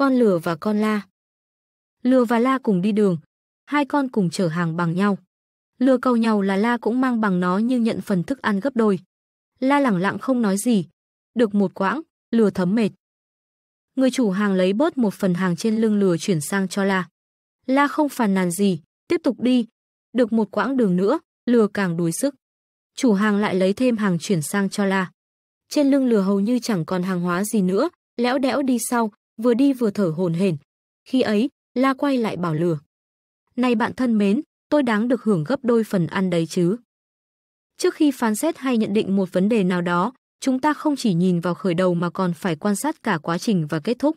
con lừa và con la. Lừa và la cùng đi đường, hai con cùng chở hàng bằng nhau. Lừa cầu nhau là la cũng mang bằng nó nhưng nhận phần thức ăn gấp đôi. La lẳng lặng không nói gì. Được một quãng, lừa thấm mệt. Người chủ hàng lấy bớt một phần hàng trên lưng lừa chuyển sang cho la. La không phàn nàn gì, tiếp tục đi. Được một quãng đường nữa, lừa càng đuối sức. Chủ hàng lại lấy thêm hàng chuyển sang cho la. Trên lưng lừa hầu như chẳng còn hàng hóa gì nữa, lẽo đẽo đi sau, vừa đi vừa thở hồn hển. Khi ấy, La quay lại bảo lừa. Này bạn thân mến, tôi đáng được hưởng gấp đôi phần ăn đấy chứ. Trước khi phán xét hay nhận định một vấn đề nào đó, chúng ta không chỉ nhìn vào khởi đầu mà còn phải quan sát cả quá trình và kết thúc.